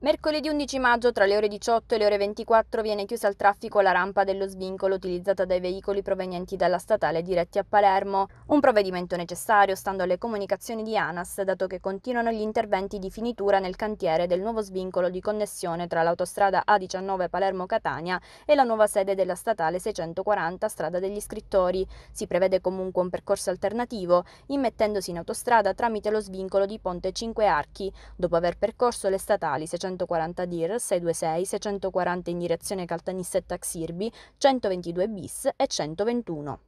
Mercoledì 11 maggio tra le ore 18 e le ore 24 viene chiusa al traffico la rampa dello svincolo utilizzata dai veicoli provenienti dalla statale diretti a Palermo, un provvedimento necessario stando alle comunicazioni di ANAS dato che continuano gli interventi di finitura nel cantiere del nuovo svincolo di connessione tra l'autostrada A19 Palermo-Catania e la nuova sede della statale 640 Strada degli Scrittori. Si prevede comunque un percorso alternativo, immettendosi in autostrada tramite lo svincolo di Ponte 5 Archi, dopo aver percorso le statali 640 640 DIR, 626, 640 in direzione Caltanissetta Xirbi, 122 bis e 121.